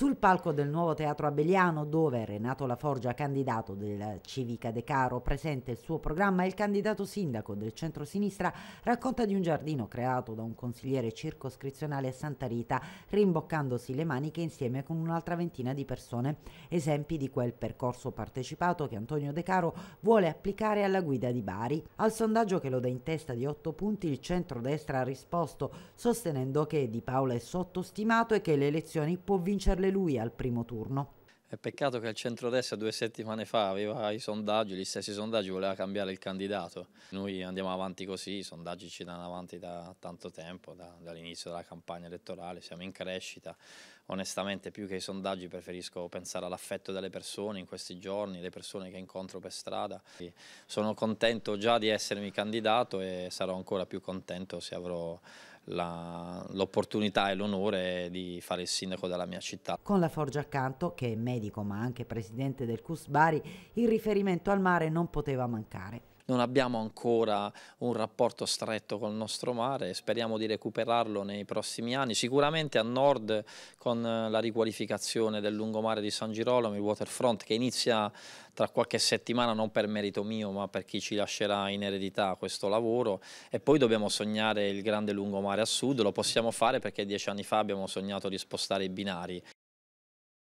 Sul palco del nuovo teatro abeliano, dove Renato Laforgia, candidato della Civica De Caro, presenta il suo programma, il candidato sindaco del centro-sinistra racconta di un giardino creato da un consigliere circoscrizionale a Santa Rita, rimboccandosi le maniche insieme con un'altra ventina di persone. Esempi di quel percorso partecipato che Antonio De Caro vuole applicare alla guida di Bari. Al sondaggio che lo dà in testa di 8 punti, il centro-destra ha risposto sostenendo che Di Paola è sottostimato e che le elezioni può vincerle lui al primo turno. È peccato che il centrodestra due settimane fa aveva i sondaggi, gli stessi sondaggi, voleva cambiare il candidato. Noi andiamo avanti così, i sondaggi ci danno avanti da tanto tempo, da, dall'inizio della campagna elettorale, siamo in crescita. Onestamente più che i sondaggi preferisco pensare all'affetto delle persone in questi giorni, le persone che incontro per strada. Sono contento già di essermi candidato e sarò ancora più contento se avrò l'opportunità e l'onore di fare il sindaco della mia città. Con la Forgia accanto, che è medico ma anche presidente del CUS Bari, il riferimento al mare non poteva mancare non abbiamo ancora un rapporto stretto col nostro mare, speriamo di recuperarlo nei prossimi anni, sicuramente a nord con eh, la riqualificazione del lungomare di San Girolamo, il waterfront che inizia tra qualche settimana non per merito mio ma per chi ci lascerà in eredità questo lavoro e poi dobbiamo sognare il grande lungomare a sud, lo possiamo fare perché dieci anni fa abbiamo sognato di spostare i binari.